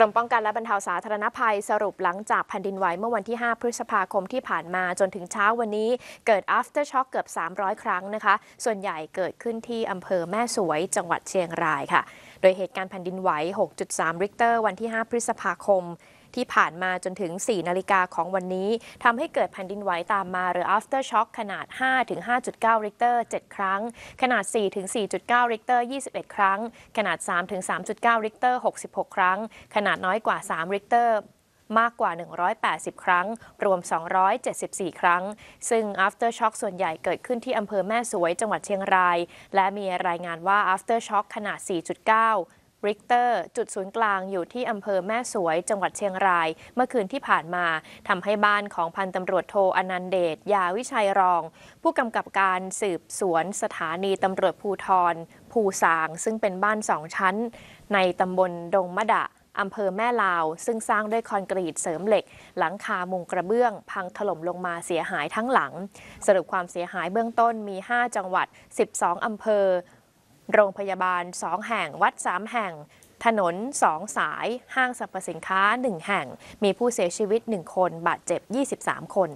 รมป้องกันและบรรเทาสาธารณภัยสรุปหลังจากแผ่นดินไหวเมื่อวันที่ 5 พฤษภาคมที่ผ่านมาจนถึงเช้าวันนี้เกิด aftershock เกือบ 300 ครั้งนะคะ ส่วนใหญ่เกิดขึ้นที่อำเภอแม่สวยจังหวัดเชียงรายค่ะ โดยเหตุการณ์แผ่นดินไหว 6.3 ริกเตอร์วันที่ 5 พฤษภาคมที่ผ่านมาจนถึง 4 นาฬิกาของวันนี้ทำให้เกิดแผ่นดินไหวตามมาหรือ after shock ขนาด5-5.9ริกเตอร์7ครั้ง ขนาด4-4.9ริกเตอร์21 ครั้ง ขนาด 3-3.9ริกเตอร์66 ครั้ง ขนาดน้อยกว่า3ริกเตอร์มากกว่า 180 ครั้ง รวม 274 ครั้ง ซึ่ง aftershock ส่วนใหญ่เกิดขึ้นที่อำเภอแม่สวยจังหวัดเชียงราย และมีรายงานว่า aftershock ขนาด 4.9ริกเตอร์จุดศูนย์กลางอยู่ที่อำเภอแม่สวยจังหวัดเชียงราย เมื่อคืนที่ผ่านมาทำให้บ้านของพันตำรวจโทอนันเดชยาวิชัยรอง ผู้กำกับการสืบสวนสถานีตำรวจภูทรภูสางซึ่งเป็นบ้านสองชั้น ในตำบลดงมะดะ อำเภอแม่ลาว ซึ่งสร้างด้วยคอนกรีตเสริมเหล็ก หลังคามุงกระเบื้อง พังถล่มลงมาเสียหายทั้งหลัง สรุปความเสียหายเบื้องต้นมี 5 จังหวัด 12อำเภอโรงพยาบาล 2 แห่งวัด 3 แห่ง ถนน 2 สาย ห้างสรรพสินค้า 1 แห่ง มีผู้เสียชีวิต 1 คนบาดเจ็บ 23 คน